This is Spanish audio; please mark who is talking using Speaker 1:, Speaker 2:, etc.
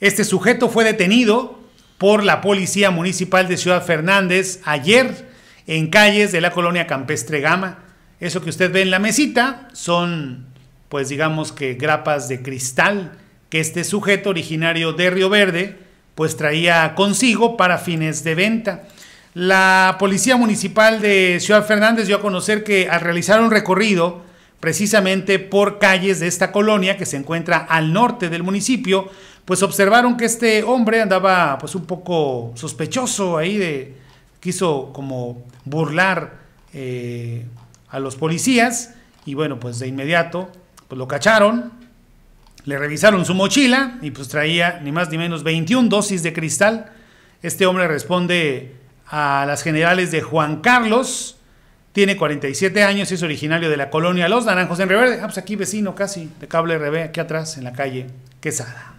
Speaker 1: Este sujeto fue detenido por la Policía Municipal de Ciudad Fernández ayer en calles de la colonia Campestre Gama. Eso que usted ve en la mesita son, pues digamos que grapas de cristal que este sujeto originario de Río Verde, pues traía consigo para fines de venta. La Policía Municipal de Ciudad Fernández dio a conocer que al realizar un recorrido precisamente por calles de esta colonia que se encuentra al norte del municipio, pues observaron que este hombre andaba pues un poco sospechoso ahí de quiso como burlar eh, a los policías y bueno pues de inmediato pues lo cacharon, le revisaron su mochila y pues traía ni más ni menos 21 dosis de cristal. Este hombre responde a las generales de Juan Carlos tiene 47 años y es originario de la colonia Los Naranjos en Reverde. Ah, pues aquí vecino casi, de Cable RB, aquí atrás, en la calle Quesada.